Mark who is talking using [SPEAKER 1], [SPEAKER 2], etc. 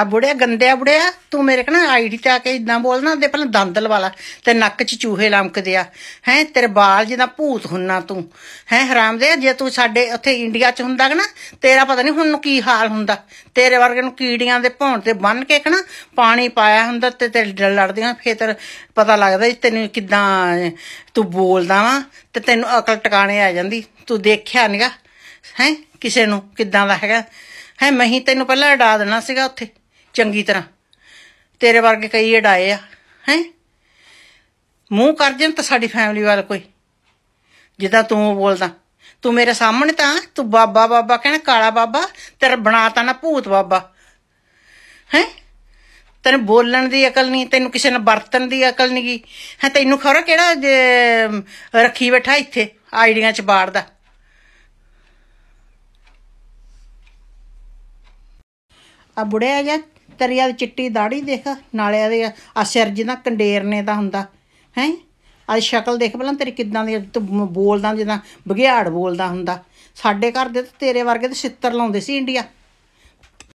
[SPEAKER 1] ਆ ਬੁੜਿਆ ਗੰਦਿਆ ਬੁੜਿਆ ਤੂੰ ਮੇਰੇ ਕਹਣਾ ਆਈਡੀ ਤੇ ਆ ਕੇ ਇਦਾਂ ਬੋਲਣਾ ਤੇ ਪਹਿਲਾਂ ਦੰਦ ਲਵਾ ਤੇ ਨੱਕ 'ਚ ਚੂਹੇ ਲਮਕਦੇ ਆ ਹੈ ਤੇਰੇ ਬਾਲ ਜਿਹਦਾ ਭੂਤ ਹੁੰਨਾ ਤੂੰ ਹੈ ਹਰਾਮ ਦੇ ਜੇ ਤੂੰ ਸਾਡੇ ਉੱਥੇ ਇੰਡੀਆ 'ਚ ਹੁੰਦਾ ਨਾ ਤੇਰਾ ਪਤਾ ਨਹੀਂ ਹੁਣ ਕੀ ਹਾਲ ਹੁੰਦਾ ਤੇਰੇ ਵਰਗੇ ਨੂੰ ਕੀੜੀਆਂ ਦੇ ਭੌਣ ਤੇ ਬੰਨ ਕੇ ਕਹਣਾ ਪਾਣੀ ਪਾਇਆ ਹੁੰਦਾ ਤੇ ਤੇ ਲੜਦੀਆਂ ਫੇਰ ਪਤਾ ਲੱਗਦਾ ਤੈਨੂੰ ਕਿਦਾਂ ਤੂੰ ਬੋਲਦਾ ਵਾ ਤੇ ਤੈਨੂੰ ਅਕਲ ਟਿਕਾਣੇ ਆ ਜਾਂਦੀ ਤੂੰ ਦੇਖਿਆ ਨਹੀਂਗਾ ਹੈ ਕਿਸੇ ਨੂੰ ਕਿਦਾਂ ਦਾ ਹੈਗਾ ਹੈ ਮੈਂ ਹੀ ਤੈਨੂੰ ਪਹਿਲਾਂ ਉਡਾ ਦੇਣਾ ਸੀਗਾ ਉੱਥੇ ਚੰਗੀ ਤਰ੍ਹਾਂ ਤੇਰੇ ਵਰਗੇ ਕਈ ਢਾਏ ਆ ਹੈ ਮੂੰਹ ਕਰ ਜਨ ਤਾਂ ਸਾਡੀ ਫੈਮਿਲੀ ਵਾਲ ਕੋਈ ਜਿੱਦਾਂ ਤੂੰ ਬੋਲਦਾ ਤੂੰ ਮੇਰੇ ਸਾਹਮਣੇ ਤਾਂ ਤੂੰ ਬਾਬਾ ਬਾਬਾ ਕਹਿੰਦਾ ਕਾਲਾ ਬਾਬਾ ਤੇਰਾ ਬਣਾਤਾ ਨਾ ਭੂਤ ਬਾਬਾ ਹੈ ਤੈਨੂੰ ਬੋਲਣ ਦੀ ਅਕਲ ਨਹੀਂ ਤੈਨੂੰ ਕਿਸੇ ਨਾਲ ਵਰਤਣ ਦੀ ਅਕਲ ਨਹੀਂ ਹੈ ਤੈਨੂੰ ਖੌਰਾ ਕਿਹੜਾ ਰੱਖੀ ਬੈਠਾ ਇੱਥੇ ਆਈਡੀਆਂ ਚ ਬਾੜਦਾ ਆ ਬੁੜਿਆ ਗਿਆ ਤਰੀਆ ਦੀ ਚਿੱਟੀ ਦਾੜੀ ਦੇਖ ਨਾਲੇ ਦੇ ਆ ਸਿਰ ਜਿਹਦਾ ਨੇ ਦਾ ਹੁੰਦਾ ਹੈ ਆ ਸ਼ਕਲ ਦੇਖ ਪਹਿਲਾਂ ਤੇਰੀ ਕਿੱਦਾਂ ਦੀ ਬੋਲਦਾ ਜਿਹਦਾ ਬਗਿਆੜ ਬੋਲਦਾ ਹੁੰਦਾ ਸਾਡੇ ਘਰ ਦੇ ਤੇਰੇ ਵਰਗੇ ਤੇ ਛਿੱਤਰ ਲਾਉਂਦੇ ਸੀ ਇੰਡੀਆ